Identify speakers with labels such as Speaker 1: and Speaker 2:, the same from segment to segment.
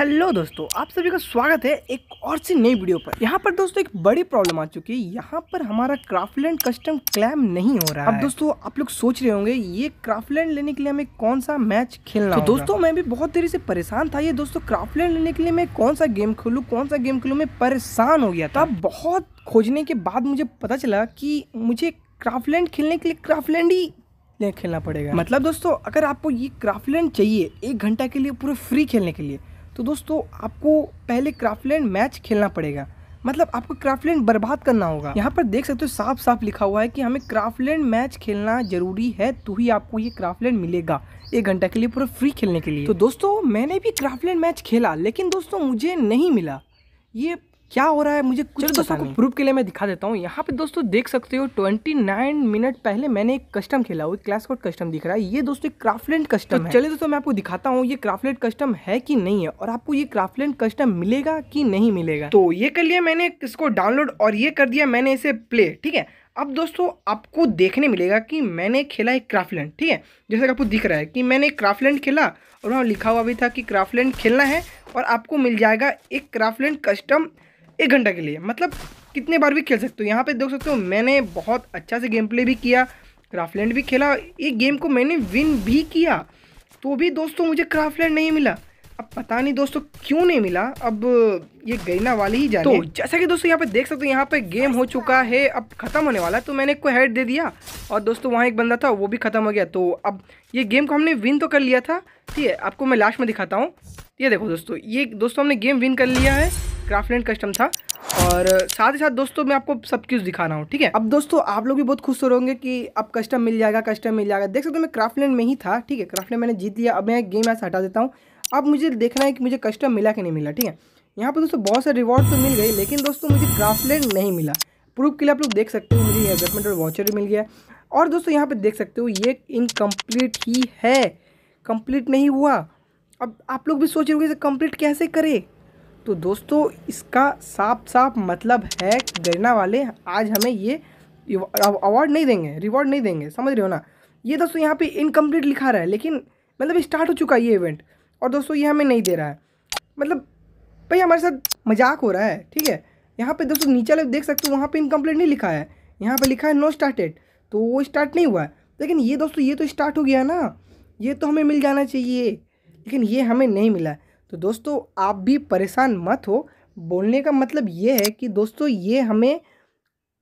Speaker 1: Hello दोस्तों आप सभी का स्वागत है एक और सी नई वीडियो पर यहाँ पर दोस्तों एक बड़ी प्रॉब्लम आ चुकी है यहाँ पर हमारा क्राफ्टलैंड कस्टम क्लैम नहीं हो रहा है अब दोस्तों आप लोग सोच रहे होंगे ये क्राफ्टलैंड लेने के लिए हमें कौन सा मैच खेलना तो दोस्तों मैं भी बहुत देरी से परेशान था ये दोस्तों क्राफ्टलैंड लेने के लिए मैं कौन सा गेम खेलूँ कौन सा गेम खेलू मैं परेशान हो गया था हाँ। बहुत खोजने के बाद मुझे पता चला कि मुझे क्राफ्टलैंड खेलने के लिए क्राफ्टलैंड ही खेलना पड़ेगा मतलब दोस्तों अगर आपको ये क्राफ्टलैंड चाहिए एक घंटा के लिए पूरे फ्री खेलने के लिए तो दोस्तों आपको पहले क्राफ्टलैंड मैच खेलना पड़ेगा मतलब आपको क्राफ्टलैंड बर्बाद करना होगा यहाँ पर देख सकते हो साफ साफ लिखा हुआ है कि हमें क्राफ्टलैंड मैच खेलना जरूरी है तो ही आपको ये क्राफ्टलैंड मिलेगा एक घंटा के लिए पूरा फ्री खेलने के लिए तो दोस्तों मैंने भी क्राफ्टलैंड मैच खेला लेकिन दोस्तों मुझे नहीं मिला ये क्या हो रहा है मुझे कुछ दोस्तों को प्रूफ के लिए मैं दिखा देता हूँ यहाँ पे दोस्तों देख सकते हो 29 मिनट पहले मैंने एक कस्टम खेला हुआ क्लास कोड कस्टम दिख रहा है ये दोस्तों एक क्राफ्टलैंड कस्टम तो है चलिए दोस्तों मैं आपको दिखाता हूँ ये क्राफ्टलैंड कस्टम है कि नहीं है और आपको ये क्राफ्टलैंड कस्टम मिलेगा कि नहीं मिलेगा तो ये कर लिया मैंने इसको डाउनलोड और ये कर दिया मैंने इसे प्ले ठीक है अब दोस्तों आपको देखने मिलेगा कि मैंने खेला एक क्राफ्टलैंड ठीक है जैसे कि आपको दिख रहा है कि मैंने क्राफ्टलैंड खेला और वहाँ लिखा हुआ भी था कि क्राफ्टलैंड खेलना है और आपको मिल जाएगा एक क्राफ्टलैंड कस्टम एक घंटा के लिए मतलब कितने बार भी खेल सकते हो यहाँ पे देख सकते हो मैंने बहुत अच्छा से गेम प्ले भी किया क्राफ्टलैंड भी खेला ये गेम को मैंने विन भी किया तो भी दोस्तों मुझे क्राफ्टलैंड नहीं मिला अब पता नहीं दोस्तों क्यों नहीं मिला अब ये गैना वाले ही जाने तो जैसा कि दोस्तों यहाँ पे देख सकते हो यहाँ पे गेम हो चुका है अब ख़त्म होने वाला है तो मैंने एक को हेड दे दिया और दोस्तों वहाँ एक बंदा था वो भी ख़त्म हो गया तो अब ये गेम को हमने विन तो कर लिया था ठीक है आपको मैं लास्ट में दिखाता हूँ ये देखो दोस्तों ये दोस्तों हमने गेम विन कर लिया है क्राफ्टलैंड कस्टम था और साथ ही साथ दोस्तों मैं आपको सब कुछ दिखा रहा हूँ ठीक है अब दोस्तों आप लोग भी बहुत खुश हो तो रहोगे कि अब कस्टम मिल जाएगा कस्टम मिल जाएगा देख सकते हो मैं क्राफ्टलैंड में ही था ठीक है क्राफ्टलैंड मैंने जीत लिया अब मैं गेम ऐसा हटा देता हूँ अब मुझे देखना है कि मुझे कस्टम मिला कि नहीं मिला ठीक है यहाँ पर दोस्तों बहुत सारे रिवॉर्ड तो मिल गए लेकिन दोस्तों मुझे क्राफ्टलैंड नहीं मिला प्रूफ के लिए आप लोग देख सकते हो मुझे ये और वॉचर भी मिल गया और दोस्तों यहाँ पर देख सकते हो ये इनकम्प्लीट ही है कम्प्लीट नहीं हुआ अब आप लोग भी सोच रहे हो कि कंप्लीट कैसे करें तो दोस्तों इसका साफ साफ मतलब है गरना वाले आज हमें ये अवार्ड नहीं देंगे रिवॉर्ड नहीं देंगे समझ रहे हो ना ये दोस्तों यहाँ पे इनकम्प्लीट लिखा रहा है लेकिन मतलब स्टार्ट हो चुका है ये इवेंट और दोस्तों ये हमें नहीं दे रहा है मतलब भाई हमारे साथ मजाक हो रहा है ठीक है यहाँ पे दोस्तों नीचे लोग देख सकते हो वहाँ पे इनकम्प्लीट नहीं लिखा है यहाँ पे लिखा है नो स्टार्टेड तो वो स्टार्ट नहीं हुआ है लेकिन ये दोस्तों ये तो स्टार्ट हो गया ना ये तो हमें मिल जाना चाहिए लेकिन ये हमें नहीं मिला है तो दोस्तों आप भी परेशान मत हो बोलने का मतलब ये है कि दोस्तों ये हमें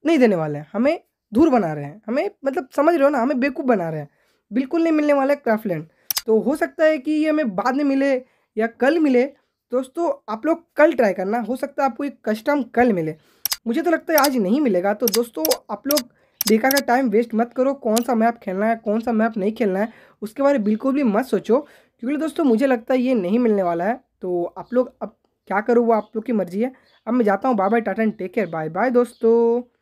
Speaker 1: नहीं देने वाले हैं हमें दूर बना रहे हैं हमें मतलब समझ रहे हो ना हमें बेवकूफ़ बना रहे हैं बिल्कुल नहीं मिलने वाला है क्राफ्टलैंड तो हो सकता है कि ये हमें बाद में मिले या कल मिले दोस्तों आप लोग कल ट्राई करना हो सकता है आपको एक कस्टम कल मिले मुझे तो लगता है आज नहीं मिलेगा तो दोस्तों आप लोग देखा का टाइम वेस्ट मत करो कौन सा मैप खेलना है कौन सा मैप नहीं खेलना है उसके बारे में बिल्कुल भी मत सोचो क्योंकि दोस्तों मुझे लगता है ये नहीं मिलने वाला है तो आप लोग अब क्या करूँ वो आप लोग की मर्ज़ी है अब मैं जाता हूँ bye bye tata and take care bye bye दोस्तों